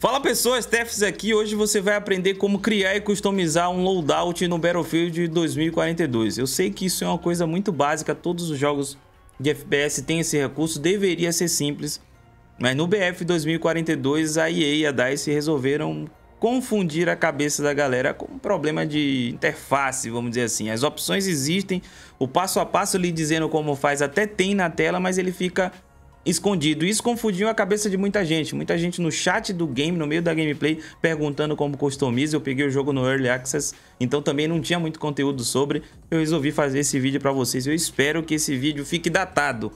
Fala pessoas, Stefs aqui. Hoje você vai aprender como criar e customizar um loadout no Battlefield 2042. Eu sei que isso é uma coisa muito básica, todos os jogos de FPS têm esse recurso, deveria ser simples, mas no BF 2042 a EA e a DICE resolveram confundir a cabeça da galera com um problema de interface, vamos dizer assim. As opções existem, o passo a passo lhe dizendo como faz até tem na tela, mas ele fica escondido. Isso confundiu a cabeça de muita gente. Muita gente no chat do game, no meio da gameplay, perguntando como customiza. Eu peguei o jogo no Early Access, então também não tinha muito conteúdo sobre. Eu resolvi fazer esse vídeo para vocês. Eu espero que esse vídeo fique datado,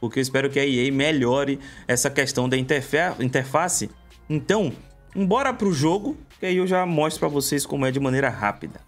porque eu espero que a EA melhore essa questão da interface. Então, bora pro jogo, que aí eu já mostro para vocês como é de maneira rápida.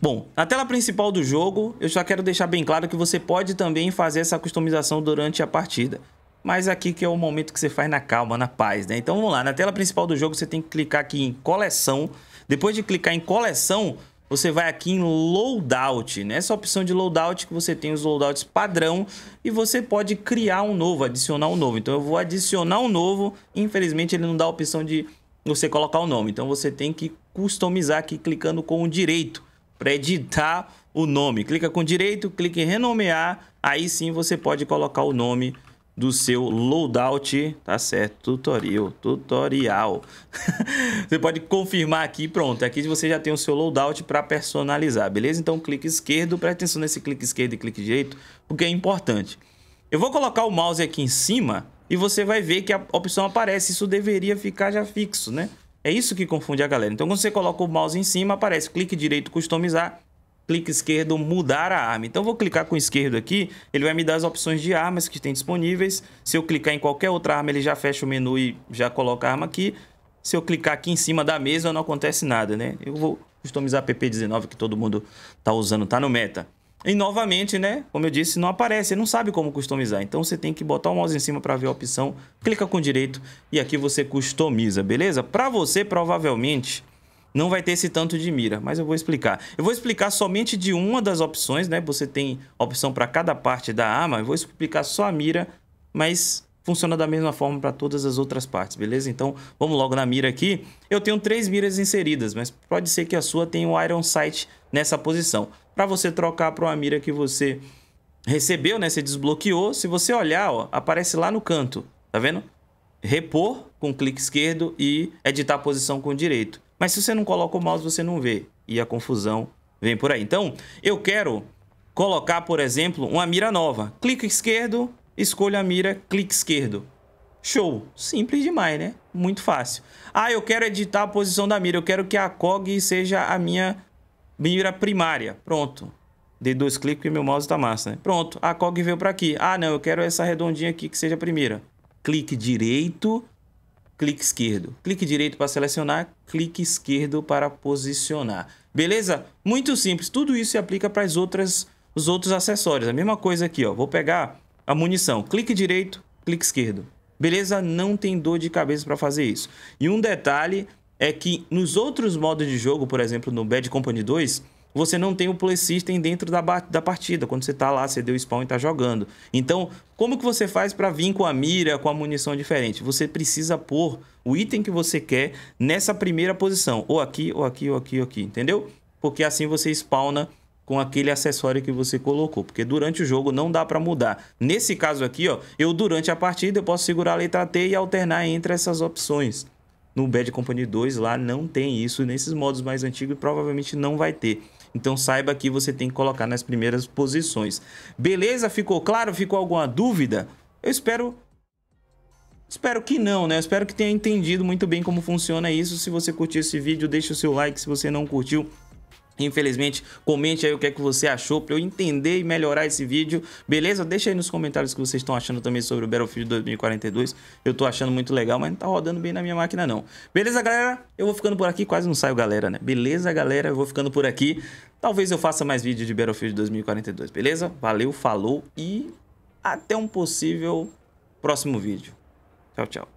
Bom, na tela principal do jogo, eu já quero deixar bem claro que você pode também fazer essa customização durante a partida. Mas aqui que é o momento que você faz na calma, na paz, né? Então vamos lá, na tela principal do jogo você tem que clicar aqui em coleção. Depois de clicar em coleção, você vai aqui em loadout. Nessa né? opção de loadout que você tem os loadouts padrão e você pode criar um novo, adicionar um novo. Então eu vou adicionar um novo, infelizmente ele não dá a opção de você colocar o nome. Então você tem que customizar aqui clicando com o direito para editar o nome. Clica com direito, clique em renomear, aí sim você pode colocar o nome do seu loadout, tá certo? Tutorial, tutorial. você pode confirmar aqui, pronto. Aqui você já tem o seu loadout para personalizar, beleza? Então clique esquerdo, presta atenção nesse clique esquerdo e clique direito, porque é importante. Eu vou colocar o mouse aqui em cima e você vai ver que a opção aparece. Isso deveria ficar já fixo, né? É isso que confunde a galera. Então, quando você coloca o mouse em cima, aparece clique direito customizar, clique esquerdo mudar a arma. Então, vou clicar com o esquerdo aqui, ele vai me dar as opções de armas que tem disponíveis. Se eu clicar em qualquer outra arma, ele já fecha o menu e já coloca a arma aqui. Se eu clicar aqui em cima da mesa, não acontece nada, né? Eu vou customizar PP19 que todo mundo tá usando, tá no meta. E novamente, né? Como eu disse, não aparece, não sabe como customizar. Então você tem que botar o mouse em cima para ver a opção, clica com direito e aqui você customiza, beleza? Para você provavelmente não vai ter esse tanto de mira, mas eu vou explicar. Eu vou explicar somente de uma das opções, né? Você tem opção para cada parte da arma, eu vou explicar só a mira, mas funciona da mesma forma para todas as outras partes, beleza? Então, vamos logo na mira aqui. Eu tenho três miras inseridas, mas pode ser que a sua tenha o um Iron Sight nessa posição para você trocar para uma mira que você recebeu, né? Você desbloqueou. Se você olhar, ó, aparece lá no canto, tá vendo? Repor com clique esquerdo e editar a posição com o direito. Mas se você não coloca o mouse, você não vê. E a confusão vem por aí. Então, eu quero colocar, por exemplo, uma mira nova. Clique esquerdo, escolha a mira, clique esquerdo. Show! Simples demais, né? Muito fácil. Ah, eu quero editar a posição da mira, eu quero que a COG seja a minha Mira primária. Pronto. Dei dois cliques e meu mouse tá massa, né? Pronto. A COG veio para aqui. Ah, não, eu quero essa redondinha aqui que seja a primeira. Clique direito, clique esquerdo. Clique direito para selecionar, clique esquerdo para posicionar. Beleza? Muito simples. Tudo isso se aplica para as outras os outros acessórios. A mesma coisa aqui, ó. Vou pegar a munição. Clique direito, clique esquerdo. Beleza? Não tem dor de cabeça para fazer isso. E um detalhe é que nos outros modos de jogo, por exemplo, no Bad Company 2, você não tem o play system dentro da, da partida, quando você está lá, você deu spawn e está jogando. Então, como que você faz para vir com a mira, com a munição diferente? Você precisa pôr o item que você quer nessa primeira posição, ou aqui, ou aqui, ou aqui, ou aqui, entendeu? Porque assim você spawna com aquele acessório que você colocou, porque durante o jogo não dá para mudar. Nesse caso aqui, ó, eu durante a partida eu posso segurar a letra T e alternar entre essas opções. No Bad Company 2 lá não tem isso, nesses modos mais antigos provavelmente não vai ter. Então saiba que você tem que colocar nas primeiras posições. Beleza? Ficou claro? Ficou alguma dúvida? Eu espero Espero que não, né? Espero que tenha entendido muito bem como funciona isso. Se você curtiu esse vídeo, deixa o seu like. Se você não curtiu, Infelizmente, comente aí o que é que você achou para eu entender e melhorar esse vídeo, beleza? Deixa aí nos comentários o que vocês estão achando também sobre o Battlefield 2042. Eu tô achando muito legal, mas não tá rodando bem na minha máquina não. Beleza, galera? Eu vou ficando por aqui, quase não saio, galera, né? Beleza, galera? Eu vou ficando por aqui. Talvez eu faça mais vídeo de Battlefield 2042, beleza? Valeu, falou e até um possível próximo vídeo. Tchau, tchau.